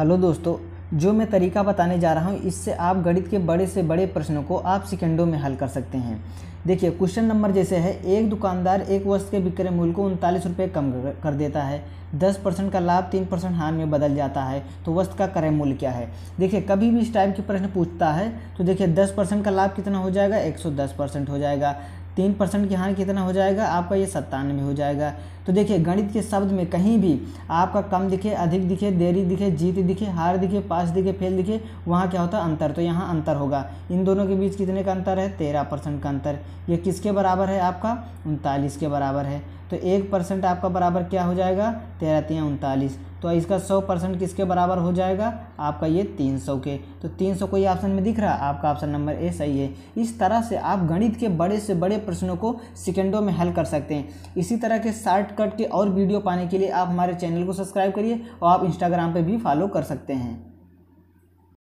hello दोस्तों जो मैं तरीका बताने जा रहा हूँ इससे आप गणित के बड़े से बड़े प्रश्नों को आप सेकेंडों में हल कर सकते हैं देखिए क्वेश्चन नंबर जैसे है एक दुकानदार एक वस्त्र के विक्रय मूल्य को उनतालीस रुपये कम कर देता है दस परसेंट का लाभ तीन परसेंट हानि में बदल जाता है तो वस्त्र का क्रय मूल्य क्या है देखिए कभी भी इस टाइप के प्रश्न पूछता है तो देखिए दस परसेंट का लाभ कितना हो जाएगा एक सौ दस परसेंट हो जाएगा तीन परसेंट की हानि कितना हो जाएगा आपका ये सत्तानवे हो जाएगा तो देखिए गणित के शब्द में कहीं भी आपका कम दिखे अधिक दिखे देरी दिखे जीत दिखे हार दिखे पास दिखे फेल दिखे वहाँ क्या होता है अंतर तो यहाँ अंतर होगा इन दोनों के बीच कितने का अंतर है तेरह परसेंट का अंतर ये किसके बराबर है आपका उनतालीस के बराबर है तो एक परसेंट आपका बराबर क्या हो जाएगा तेरह तीन उनतालीस तो इसका सौ परसेंट किसके बराबर हो जाएगा आपका ये तीन सौ के तो तीन सौ कोई ऑप्शन में दिख रहा आपका ऑप्शन नंबर ए सही है इस तरह से आप गणित के बड़े से बड़े प्रश्नों को सेकेंडों में हल कर सकते हैं इसी तरह के शॉर्टकट के और वीडियो पाने के लिए आप हमारे चैनल को सब्सक्राइब करिए और आप इंस्टाग्राम पर भी फॉलो कर सकते हैं